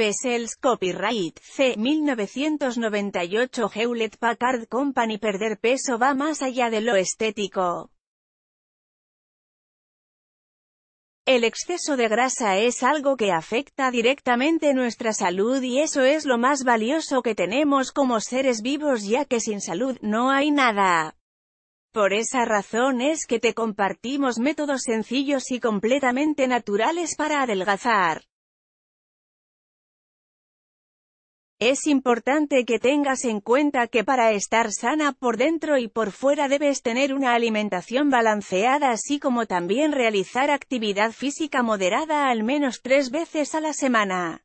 Bessel's Copyright C. 1998 Hewlett Packard Company Perder peso va más allá de lo estético. El exceso de grasa es algo que afecta directamente nuestra salud y eso es lo más valioso que tenemos como seres vivos ya que sin salud no hay nada. Por esa razón es que te compartimos métodos sencillos y completamente naturales para adelgazar. Es importante que tengas en cuenta que para estar sana por dentro y por fuera debes tener una alimentación balanceada así como también realizar actividad física moderada al menos tres veces a la semana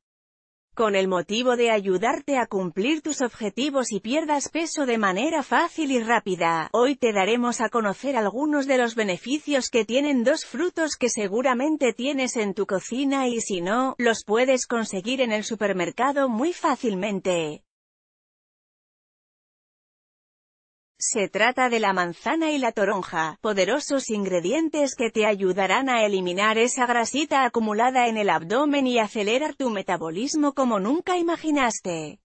con el motivo de ayudarte a cumplir tus objetivos y pierdas peso de manera fácil y rápida. Hoy te daremos a conocer algunos de los beneficios que tienen dos frutos que seguramente tienes en tu cocina y si no, los puedes conseguir en el supermercado muy fácilmente. Se trata de la manzana y la toronja, poderosos ingredientes que te ayudarán a eliminar esa grasita acumulada en el abdomen y acelerar tu metabolismo como nunca imaginaste.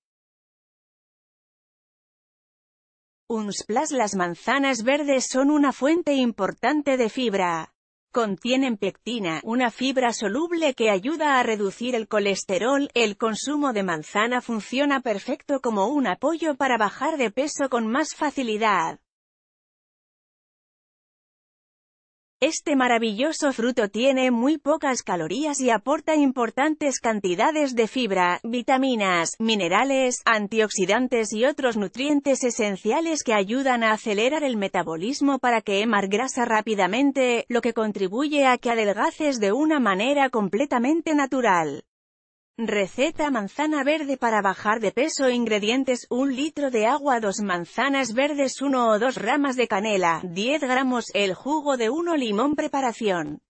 Unsplash Las manzanas verdes son una fuente importante de fibra, Contienen pectina, una fibra soluble que ayuda a reducir el colesterol. El consumo de manzana funciona perfecto como un apoyo para bajar de peso con más facilidad. Este maravilloso fruto tiene muy pocas calorías y aporta importantes cantidades de fibra, vitaminas, minerales, antioxidantes y otros nutrientes esenciales que ayudan a acelerar el metabolismo para que emar grasa rápidamente, lo que contribuye a que adelgaces de una manera completamente natural. Receta manzana verde para bajar de peso Ingredientes 1 litro de agua 2 manzanas verdes 1 o 2 ramas de canela 10 gramos El jugo de 1 limón Preparación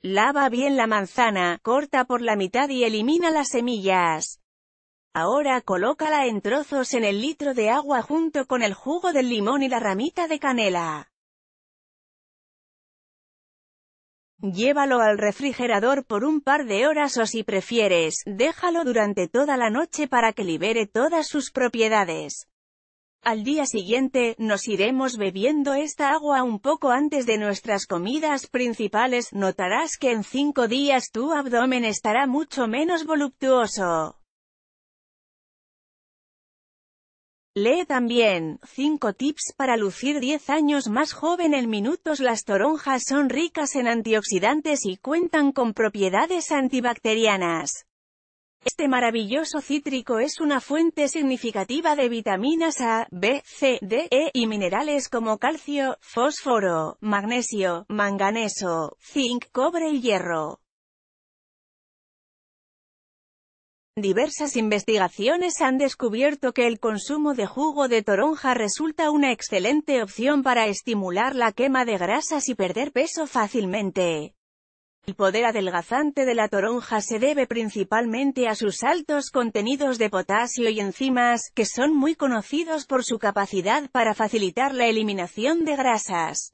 Lava bien la manzana, corta por la mitad y elimina las semillas. Ahora colócala en trozos en el litro de agua junto con el jugo del limón y la ramita de canela. Llévalo al refrigerador por un par de horas o si prefieres, déjalo durante toda la noche para que libere todas sus propiedades. Al día siguiente, nos iremos bebiendo esta agua un poco antes de nuestras comidas principales, notarás que en 5 días tu abdomen estará mucho menos voluptuoso. Lee también, 5 tips para lucir 10 años más joven en minutos Las toronjas son ricas en antioxidantes y cuentan con propiedades antibacterianas. Este maravilloso cítrico es una fuente significativa de vitaminas A, B, C, D, E y minerales como calcio, fósforo, magnesio, manganeso, zinc, cobre y hierro. Diversas investigaciones han descubierto que el consumo de jugo de toronja resulta una excelente opción para estimular la quema de grasas y perder peso fácilmente. El poder adelgazante de la toronja se debe principalmente a sus altos contenidos de potasio y enzimas, que son muy conocidos por su capacidad para facilitar la eliminación de grasas.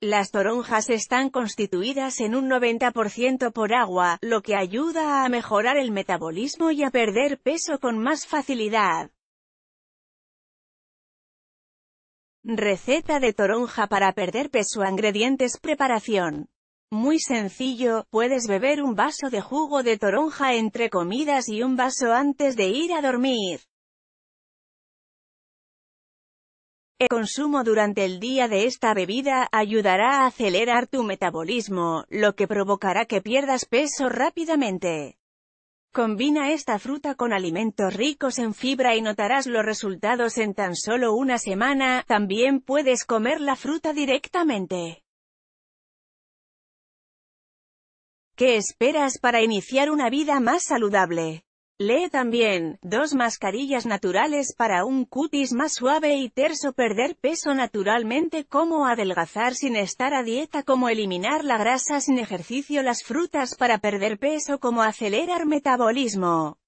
Las toronjas están constituidas en un 90% por agua, lo que ayuda a mejorar el metabolismo y a perder peso con más facilidad. Receta de toronja para perder peso Ingredientes Preparación muy sencillo, puedes beber un vaso de jugo de toronja entre comidas y un vaso antes de ir a dormir. El consumo durante el día de esta bebida ayudará a acelerar tu metabolismo, lo que provocará que pierdas peso rápidamente. Combina esta fruta con alimentos ricos en fibra y notarás los resultados en tan solo una semana, también puedes comer la fruta directamente. ¿Qué esperas para iniciar una vida más saludable? Lee también, dos mascarillas naturales para un cutis más suave y terso perder peso naturalmente como adelgazar sin estar a dieta como eliminar la grasa sin ejercicio las frutas para perder peso como acelerar metabolismo.